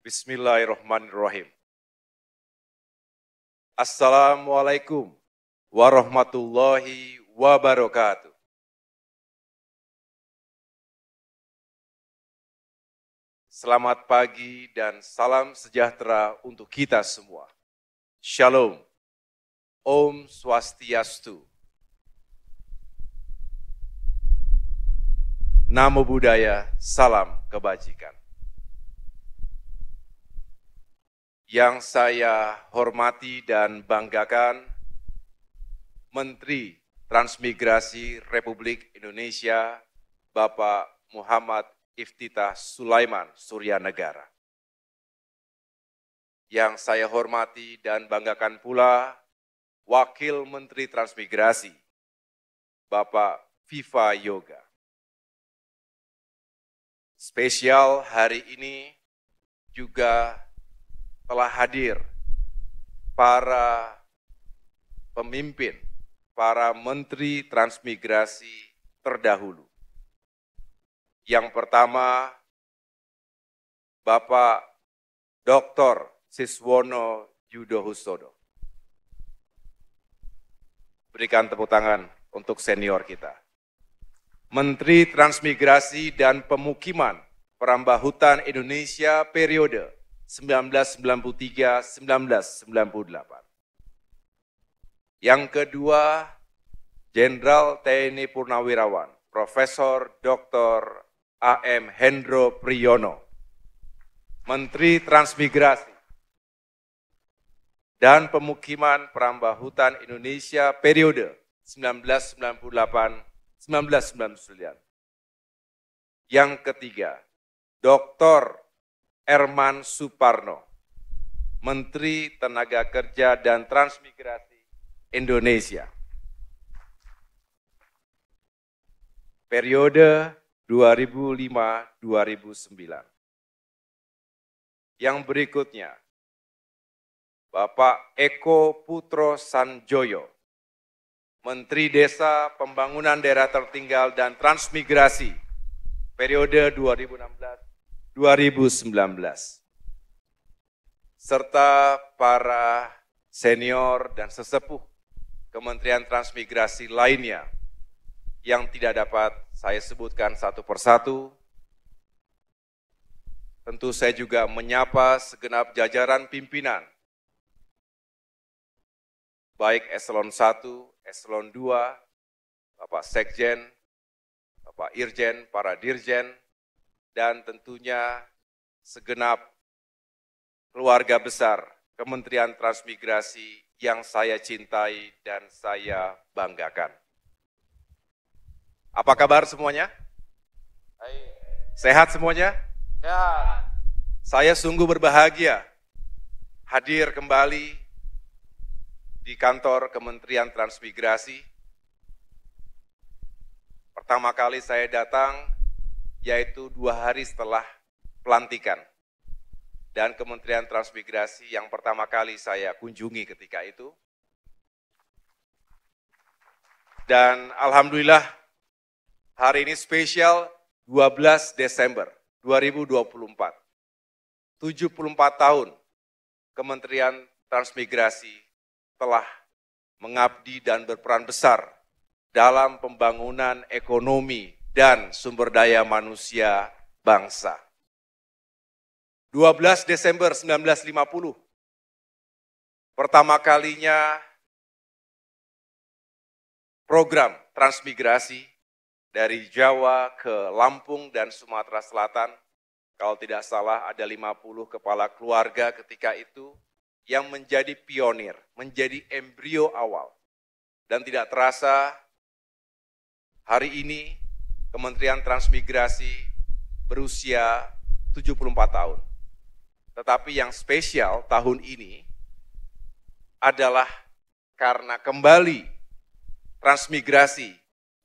Bismillahirrahmanirrahim. Assalamualaikum warahmatullahi wabarakatuh. Selamat pagi dan salam sejahtera untuk kita semua. Shalom. Om Swastiastu. Namo Buddhaya, salam kebajikan. yang saya hormati dan banggakan, Menteri Transmigrasi Republik Indonesia, Bapak Muhammad Iftitah Sulaiman Suryanegara. Yang saya hormati dan banggakan pula, Wakil Menteri Transmigrasi, Bapak Viva Yoga. Spesial hari ini juga telah hadir para pemimpin, para menteri transmigrasi terdahulu. Yang pertama, Bapak Dr. Siswono Yudo Berikan tepuk tangan untuk senior kita. Menteri Transmigrasi dan Pemukiman Perambah Hutan Indonesia periode 1993, 1998. Yang kedua, Jenderal TNI Purnawirawan, Profesor Dr. AM Hendro Priyono, Menteri Transmigrasi dan Pemukiman Perambah Hutan Indonesia periode 1998-1999. Yang ketiga, Dr. Erman Suparno, Menteri Tenaga Kerja dan Transmigrasi Indonesia. Periode 2005-2009. Yang berikutnya, Bapak Eko Putro Sanjoyo, Menteri Desa Pembangunan Daerah Tertinggal dan Transmigrasi periode 2016 2019 serta para senior dan sesepuh Kementerian Transmigrasi lainnya yang tidak dapat saya sebutkan satu persatu. Tentu saya juga menyapa segenap jajaran pimpinan, baik Eselon 1, Eselon 2, Bapak Sekjen, Bapak Irjen, para Dirjen, dan tentunya segenap keluarga besar Kementerian Transmigrasi yang saya cintai dan saya banggakan. Apa kabar semuanya? Sehat semuanya? Ya. Saya sungguh berbahagia hadir kembali di kantor Kementerian Transmigrasi. Pertama kali saya datang yaitu dua hari setelah pelantikan. Dan Kementerian Transmigrasi yang pertama kali saya kunjungi ketika itu. Dan Alhamdulillah hari ini spesial 12 Desember 2024. 74 tahun Kementerian Transmigrasi telah mengabdi dan berperan besar dalam pembangunan ekonomi dan sumber daya manusia bangsa. 12 Desember 1950, pertama kalinya program transmigrasi dari Jawa ke Lampung dan Sumatera Selatan. Kalau tidak salah ada 50 kepala keluarga ketika itu yang menjadi pionir, menjadi embrio awal. Dan tidak terasa hari ini Kementerian Transmigrasi berusia 74 tahun. Tetapi yang spesial tahun ini adalah karena kembali transmigrasi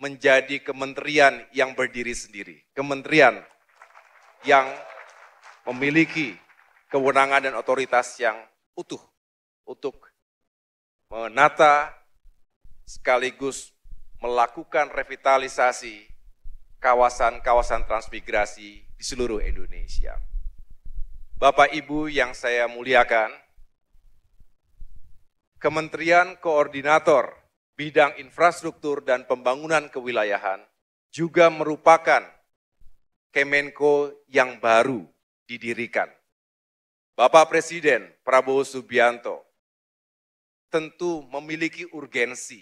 menjadi kementerian yang berdiri sendiri, kementerian yang memiliki kewenangan dan otoritas yang utuh untuk menata sekaligus melakukan revitalisasi kawasan-kawasan transmigrasi di seluruh Indonesia. Bapak Ibu yang saya muliakan, Kementerian Koordinator Bidang Infrastruktur dan Pembangunan Kewilayahan juga merupakan Kemenko yang baru didirikan. Bapak Presiden Prabowo Subianto tentu memiliki urgensi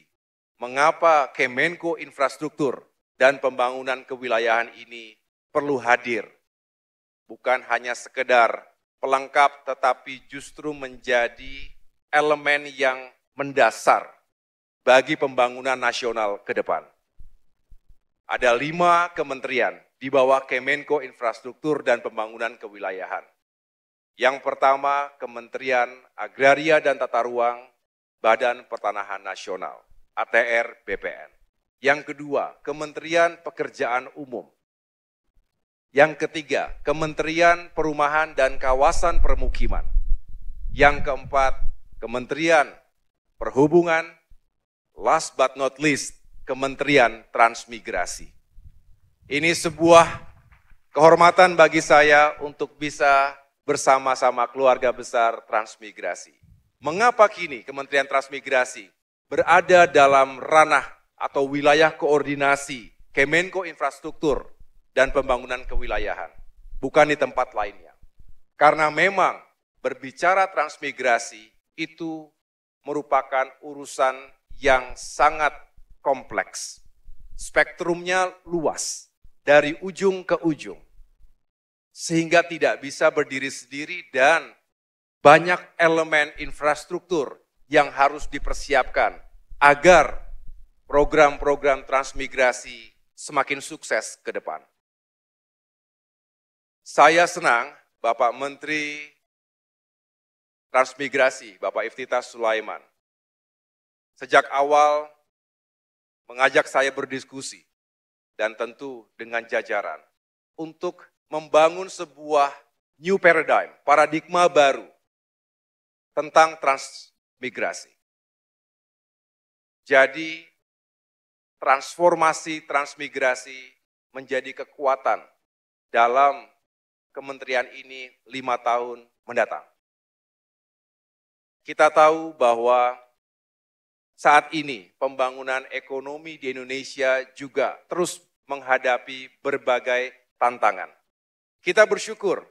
mengapa Kemenko Infrastruktur dan pembangunan kewilayahan ini perlu hadir. Bukan hanya sekedar pelengkap tetapi justru menjadi elemen yang mendasar bagi pembangunan nasional ke depan. Ada lima kementerian di bawah Kemenko Infrastruktur dan Pembangunan Kewilayahan. Yang pertama, Kementerian Agraria dan Tata Ruang, Badan Pertanahan Nasional, ATR BPN. Yang kedua, Kementerian Pekerjaan Umum. Yang ketiga, Kementerian Perumahan dan Kawasan Permukiman. Yang keempat, Kementerian Perhubungan. Last but not least, Kementerian Transmigrasi. Ini sebuah kehormatan bagi saya untuk bisa bersama-sama keluarga besar transmigrasi. Mengapa kini Kementerian Transmigrasi berada dalam ranah atau wilayah koordinasi Kemenko Infrastruktur dan Pembangunan Kewilayahan, bukan di tempat lainnya. Karena memang berbicara transmigrasi itu merupakan urusan yang sangat kompleks. Spektrumnya luas dari ujung ke ujung. Sehingga tidak bisa berdiri sendiri dan banyak elemen infrastruktur yang harus dipersiapkan agar program-program transmigrasi semakin sukses ke depan. Saya senang Bapak Menteri Transmigrasi, Bapak Iftita Sulaiman, sejak awal mengajak saya berdiskusi dan tentu dengan jajaran untuk membangun sebuah new paradigm, paradigma baru tentang transmigrasi. Jadi transformasi transmigrasi menjadi kekuatan dalam kementerian ini lima tahun mendatang. Kita tahu bahwa saat ini pembangunan ekonomi di Indonesia juga terus menghadapi berbagai tantangan. Kita bersyukur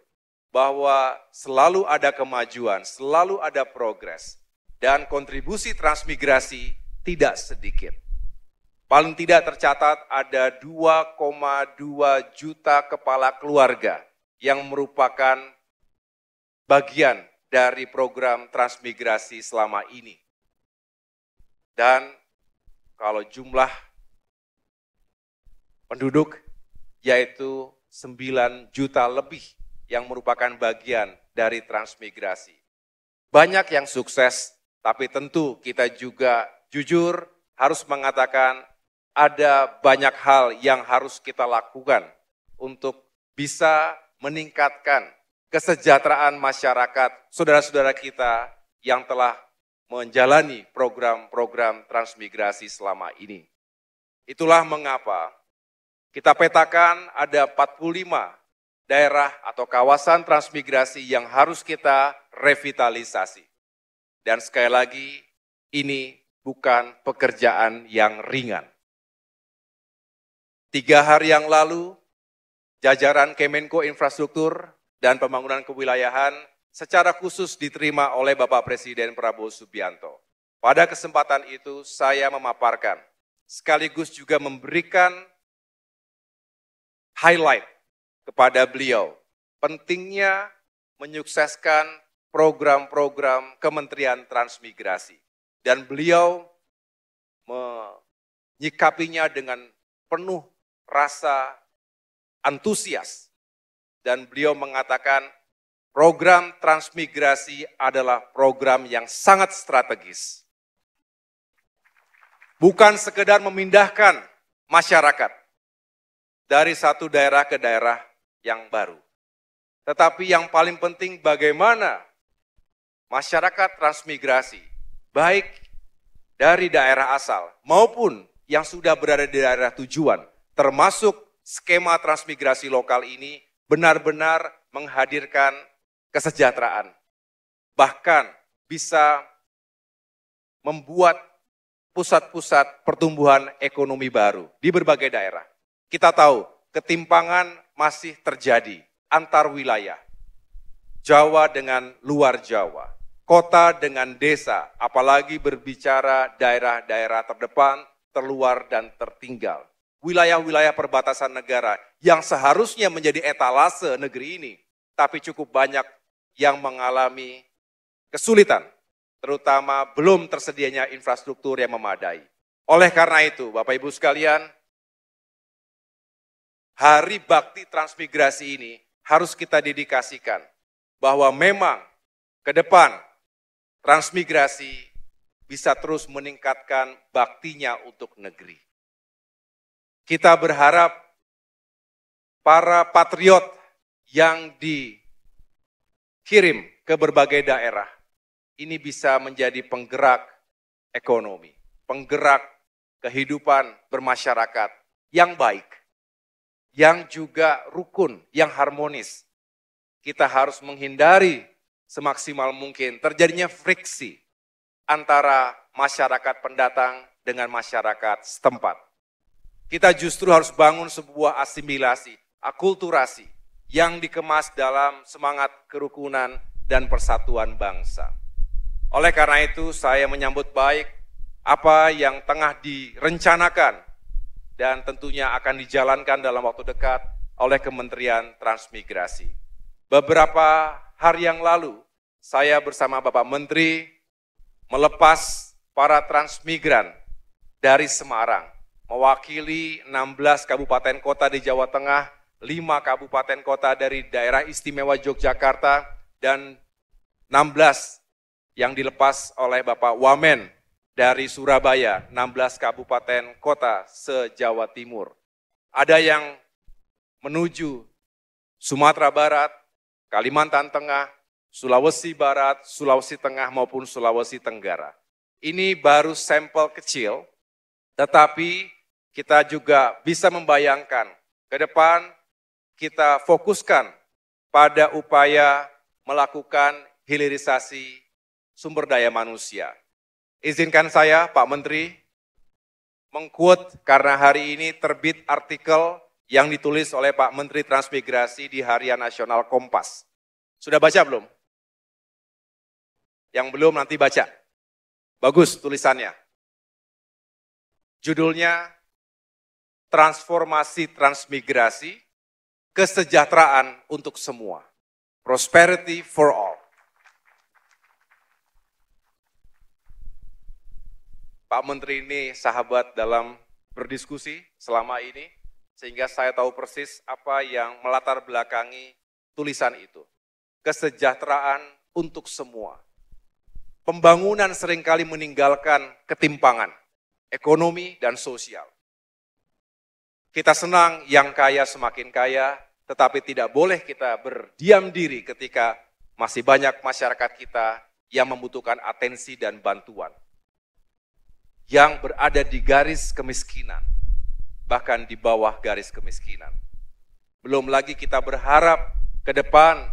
bahwa selalu ada kemajuan, selalu ada progres, dan kontribusi transmigrasi tidak sedikit. Paling tidak tercatat ada 2,2 juta kepala keluarga yang merupakan bagian dari program transmigrasi selama ini. Dan kalau jumlah penduduk yaitu 9 juta lebih yang merupakan bagian dari transmigrasi. Banyak yang sukses, tapi tentu kita juga jujur harus mengatakan ada banyak hal yang harus kita lakukan untuk bisa meningkatkan kesejahteraan masyarakat saudara-saudara kita yang telah menjalani program-program transmigrasi selama ini. Itulah mengapa kita petakan ada 45 daerah atau kawasan transmigrasi yang harus kita revitalisasi. Dan sekali lagi, ini bukan pekerjaan yang ringan. Tiga hari yang lalu, jajaran Kemenko Infrastruktur dan Pembangunan Kewilayahan secara khusus diterima oleh Bapak Presiden Prabowo Subianto. Pada kesempatan itu saya memaparkan sekaligus juga memberikan highlight kepada beliau pentingnya menyukseskan program-program Kementerian Transmigrasi dan beliau menyikapinya dengan penuh rasa antusias. Dan beliau mengatakan program transmigrasi adalah program yang sangat strategis. Bukan sekedar memindahkan masyarakat dari satu daerah ke daerah yang baru. Tetapi yang paling penting bagaimana masyarakat transmigrasi, baik dari daerah asal maupun yang sudah berada di daerah tujuan, termasuk skema transmigrasi lokal ini benar-benar menghadirkan kesejahteraan. Bahkan bisa membuat pusat-pusat pertumbuhan ekonomi baru di berbagai daerah. Kita tahu ketimpangan masih terjadi antar wilayah. Jawa dengan luar Jawa, kota dengan desa, apalagi berbicara daerah-daerah terdepan, terluar dan tertinggal wilayah-wilayah perbatasan negara yang seharusnya menjadi etalase negeri ini, tapi cukup banyak yang mengalami kesulitan, terutama belum tersedianya infrastruktur yang memadai. Oleh karena itu, Bapak Ibu sekalian, hari bakti transmigrasi ini harus kita dedikasikan bahwa memang ke depan transmigrasi bisa terus meningkatkan baktinya untuk negeri. Kita berharap para patriot yang dikirim ke berbagai daerah ini bisa menjadi penggerak ekonomi, penggerak kehidupan bermasyarakat yang baik, yang juga rukun, yang harmonis. Kita harus menghindari semaksimal mungkin terjadinya friksi antara masyarakat pendatang dengan masyarakat setempat. Kita justru harus bangun sebuah asimilasi, akulturasi yang dikemas dalam semangat kerukunan dan persatuan bangsa. Oleh karena itu, saya menyambut baik apa yang tengah direncanakan dan tentunya akan dijalankan dalam waktu dekat oleh Kementerian Transmigrasi. Beberapa hari yang lalu, saya bersama Bapak Menteri melepas para transmigran dari Semarang mewakili 16 kabupaten kota di Jawa Tengah, 5 kabupaten kota dari daerah istimewa Yogyakarta, dan 16 yang dilepas oleh Bapak Wamen dari Surabaya, 16 kabupaten kota se-Jawa Timur. Ada yang menuju Sumatera Barat, Kalimantan Tengah, Sulawesi Barat, Sulawesi Tengah maupun Sulawesi Tenggara. Ini baru sampel kecil, tetapi kita juga bisa membayangkan ke depan kita fokuskan pada upaya melakukan hilirisasi sumber daya manusia. Izinkan saya, Pak Menteri, mengquote karena hari ini terbit artikel yang ditulis oleh Pak Menteri Transmigrasi di Harian Nasional Kompas. Sudah baca belum? Yang belum nanti baca. Bagus tulisannya. Judulnya transformasi transmigrasi, kesejahteraan untuk semua. Prosperity for all. Pak Menteri ini sahabat dalam berdiskusi selama ini, sehingga saya tahu persis apa yang melatar belakangi tulisan itu. Kesejahteraan untuk semua. Pembangunan seringkali meninggalkan ketimpangan ekonomi dan sosial kita senang yang kaya semakin kaya, tetapi tidak boleh kita berdiam diri ketika masih banyak masyarakat kita yang membutuhkan atensi dan bantuan. Yang berada di garis kemiskinan, bahkan di bawah garis kemiskinan. Belum lagi kita berharap ke depan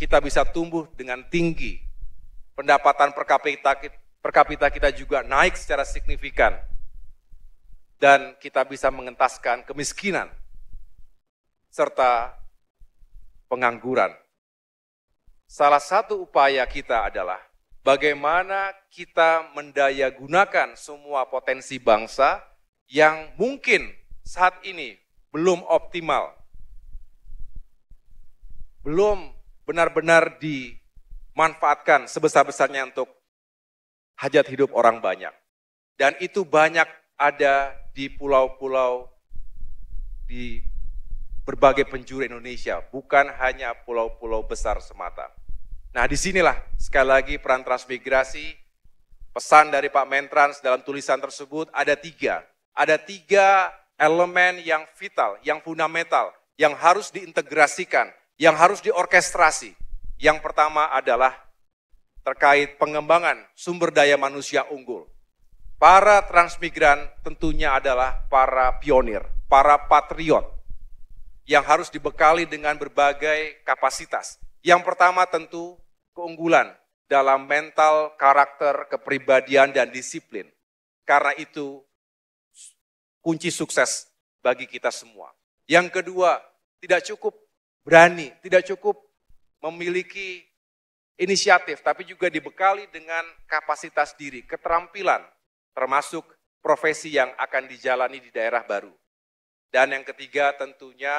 kita bisa tumbuh dengan tinggi. Pendapatan per kapita, kita juga naik secara signifikan dan kita bisa mengentaskan kemiskinan serta pengangguran. Salah satu upaya kita adalah bagaimana kita mendaya gunakan semua potensi bangsa yang mungkin saat ini belum optimal, belum benar-benar dimanfaatkan sebesar-besarnya untuk hajat hidup orang banyak. Dan itu banyak ada di pulau-pulau di berbagai penjuru Indonesia, bukan hanya pulau-pulau besar semata. Nah, disinilah sekali lagi peran transmigrasi, pesan dari Pak Mentrans dalam tulisan tersebut ada tiga. Ada tiga elemen yang vital, yang fundamental, yang harus diintegrasikan, yang harus diorkestrasi. Yang pertama adalah terkait pengembangan sumber daya manusia unggul. Para transmigran tentunya adalah para pionir, para patriot yang harus dibekali dengan berbagai kapasitas. Yang pertama tentu keunggulan dalam mental, karakter, kepribadian, dan disiplin. Karena itu kunci sukses bagi kita semua. Yang kedua, tidak cukup berani, tidak cukup memiliki inisiatif, tapi juga dibekali dengan kapasitas diri, keterampilan, termasuk profesi yang akan dijalani di daerah baru. Dan yang ketiga tentunya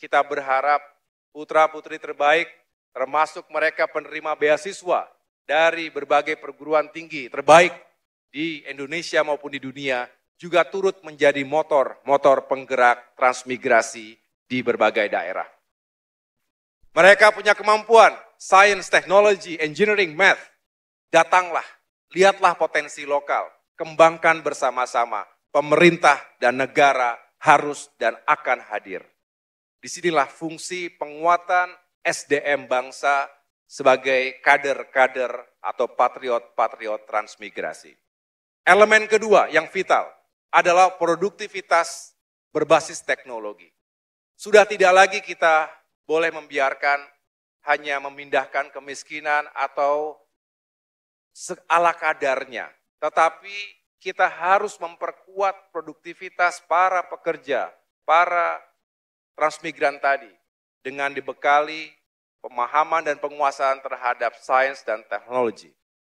kita berharap putra-putri terbaik termasuk mereka penerima beasiswa dari berbagai perguruan tinggi terbaik di Indonesia maupun di dunia juga turut menjadi motor-motor penggerak transmigrasi di berbagai daerah. Mereka punya kemampuan, science, technology, engineering, math. Datanglah Lihatlah potensi lokal, kembangkan bersama-sama. Pemerintah dan negara harus dan akan hadir. Disinilah fungsi penguatan SDM bangsa sebagai kader-kader atau patriot-patriot transmigrasi. Elemen kedua yang vital adalah produktivitas berbasis teknologi. Sudah tidak lagi kita boleh membiarkan hanya memindahkan kemiskinan atau ala kadarnya. Tetapi kita harus memperkuat produktivitas para pekerja, para transmigran tadi dengan dibekali pemahaman dan penguasaan terhadap sains dan teknologi.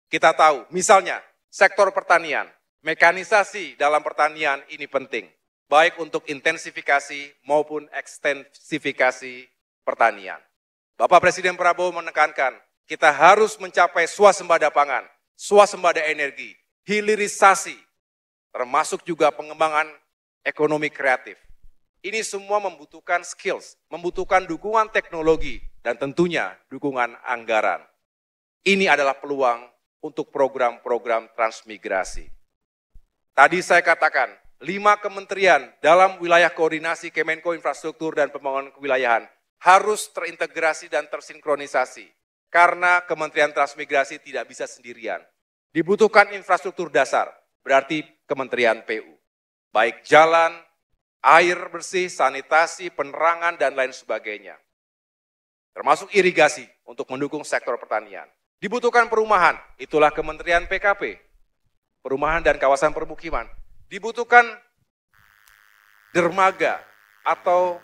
Kita tahu, misalnya sektor pertanian, mekanisasi dalam pertanian ini penting, baik untuk intensifikasi maupun ekstensifikasi pertanian. Bapak Presiden Prabowo menekankan kita harus mencapai swasembada pangan, swasembada energi, hilirisasi, termasuk juga pengembangan ekonomi kreatif. Ini semua membutuhkan skills, membutuhkan dukungan teknologi, dan tentunya dukungan anggaran. Ini adalah peluang untuk program-program transmigrasi. Tadi saya katakan, lima kementerian dalam wilayah koordinasi Kemenko Infrastruktur dan Pembangunan Kewilayahan harus terintegrasi dan tersinkronisasi. Karena Kementerian Transmigrasi tidak bisa sendirian. Dibutuhkan infrastruktur dasar, berarti Kementerian PU. Baik jalan, air bersih, sanitasi, penerangan, dan lain sebagainya. Termasuk irigasi untuk mendukung sektor pertanian. Dibutuhkan perumahan, itulah Kementerian PKP. Perumahan dan kawasan permukiman. Dibutuhkan dermaga atau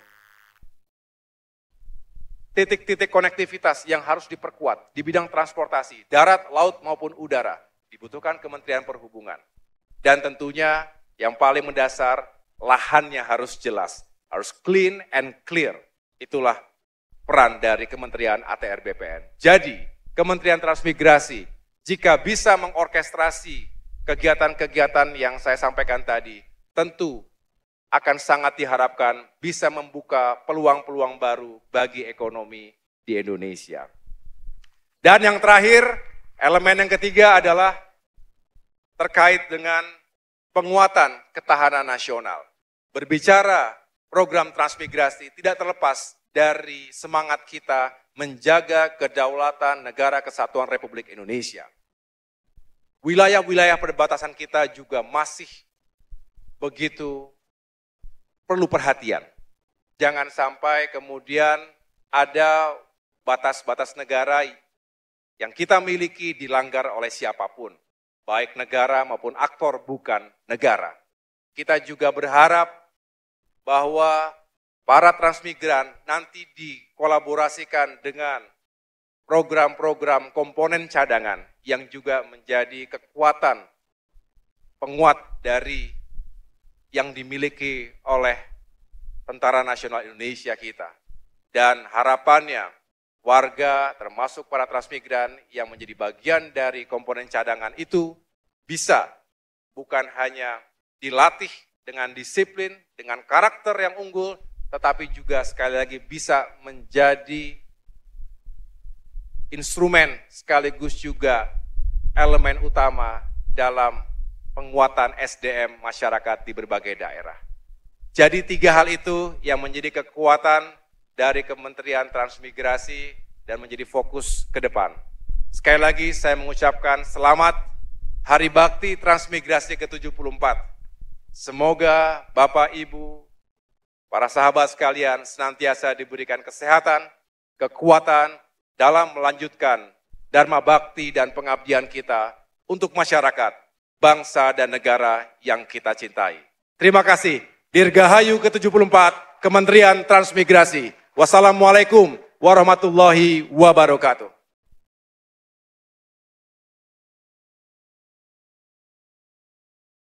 titik-titik konektivitas yang harus diperkuat di bidang transportasi, darat, laut, maupun udara. Dibutuhkan Kementerian Perhubungan. Dan tentunya yang paling mendasar, lahannya harus jelas, harus clean and clear. Itulah peran dari Kementerian ATR BPN. Jadi, Kementerian Transmigrasi, jika bisa mengorkestrasi kegiatan-kegiatan yang saya sampaikan tadi, tentu akan sangat diharapkan bisa membuka peluang-peluang baru bagi ekonomi di Indonesia. Dan yang terakhir, elemen yang ketiga adalah terkait dengan penguatan ketahanan nasional. Berbicara program transmigrasi tidak terlepas dari semangat kita menjaga kedaulatan negara kesatuan Republik Indonesia. Wilayah-wilayah perbatasan kita juga masih begitu perlu perhatian. Jangan sampai kemudian ada batas-batas negara yang kita miliki dilanggar oleh siapapun, baik negara maupun aktor bukan negara. Kita juga berharap bahwa para transmigran nanti dikolaborasikan dengan program-program komponen cadangan yang juga menjadi kekuatan penguat dari yang dimiliki oleh Tentara Nasional Indonesia kita. Dan harapannya warga termasuk para transmigran yang menjadi bagian dari komponen cadangan itu bisa bukan hanya dilatih dengan disiplin, dengan karakter yang unggul, tetapi juga sekali lagi bisa menjadi instrumen sekaligus juga elemen utama dalam penguatan SDM masyarakat di berbagai daerah. Jadi tiga hal itu yang menjadi kekuatan dari Kementerian Transmigrasi dan menjadi fokus ke depan. Sekali lagi saya mengucapkan selamat Hari Bakti Transmigrasi ke-74. Semoga Bapak Ibu, para sahabat sekalian senantiasa diberikan kesehatan, kekuatan dalam melanjutkan Dharma Bakti dan pengabdian kita untuk masyarakat bangsa dan negara yang kita cintai. Terima kasih. Dirgahayu ke-74 Kementerian Transmigrasi. Wassalamualaikum warahmatullahi wabarakatuh.